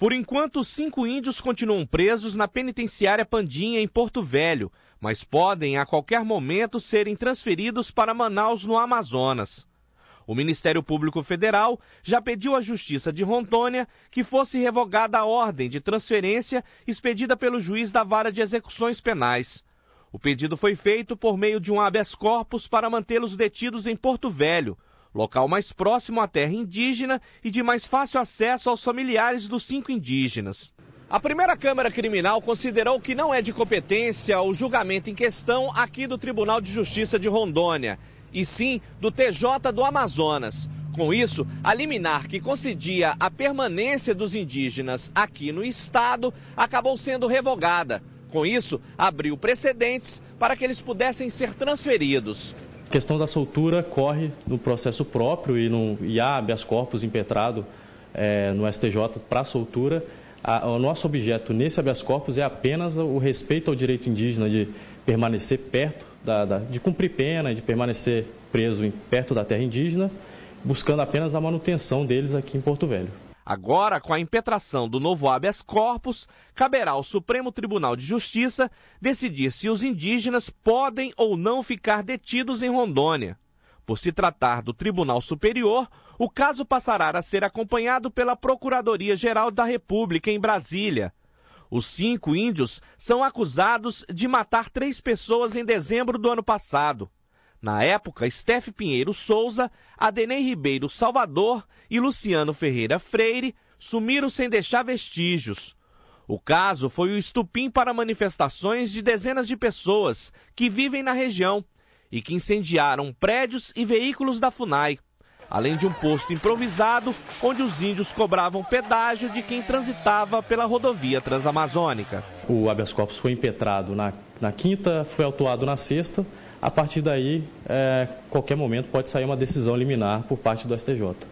Por enquanto, cinco índios continuam presos na penitenciária Pandinha, em Porto Velho, mas podem a qualquer momento serem transferidos para Manaus, no Amazonas. O Ministério Público Federal já pediu à Justiça de Rondônia que fosse revogada a ordem de transferência expedida pelo juiz da Vara de Execuções Penais. O pedido foi feito por meio de um habeas corpus para mantê-los detidos em Porto Velho, local mais próximo à terra indígena e de mais fácil acesso aos familiares dos cinco indígenas. A primeira Câmara Criminal considerou que não é de competência o julgamento em questão aqui do Tribunal de Justiça de Rondônia, e sim do TJ do Amazonas. Com isso, a liminar que concedia a permanência dos indígenas aqui no estado acabou sendo revogada. Com isso, abriu precedentes para que eles pudessem ser transferidos. A questão da soltura corre no processo próprio e, no, e há habeas corpus impetrado é, no STJ para soltura. A, o nosso objeto nesse habeas corpus é apenas o respeito ao direito indígena de permanecer perto, da, da, de cumprir pena, de permanecer preso em, perto da terra indígena, buscando apenas a manutenção deles aqui em Porto Velho. Agora, com a impetração do novo habeas corpus, caberá ao Supremo Tribunal de Justiça decidir se os indígenas podem ou não ficar detidos em Rondônia. Por se tratar do Tribunal Superior, o caso passará a ser acompanhado pela Procuradoria-Geral da República, em Brasília. Os cinco índios são acusados de matar três pessoas em dezembro do ano passado. Na época, Steph Pinheiro Souza, Adenei Ribeiro Salvador e Luciano Ferreira Freire sumiram sem deixar vestígios. O caso foi o estupim para manifestações de dezenas de pessoas que vivem na região e que incendiaram prédios e veículos da FUNAI além de um posto improvisado onde os índios cobravam pedágio de quem transitava pela rodovia transamazônica. O habeas corpus foi impetrado na, na quinta, foi autuado na sexta. A partir daí, é, qualquer momento pode sair uma decisão liminar por parte do STJ.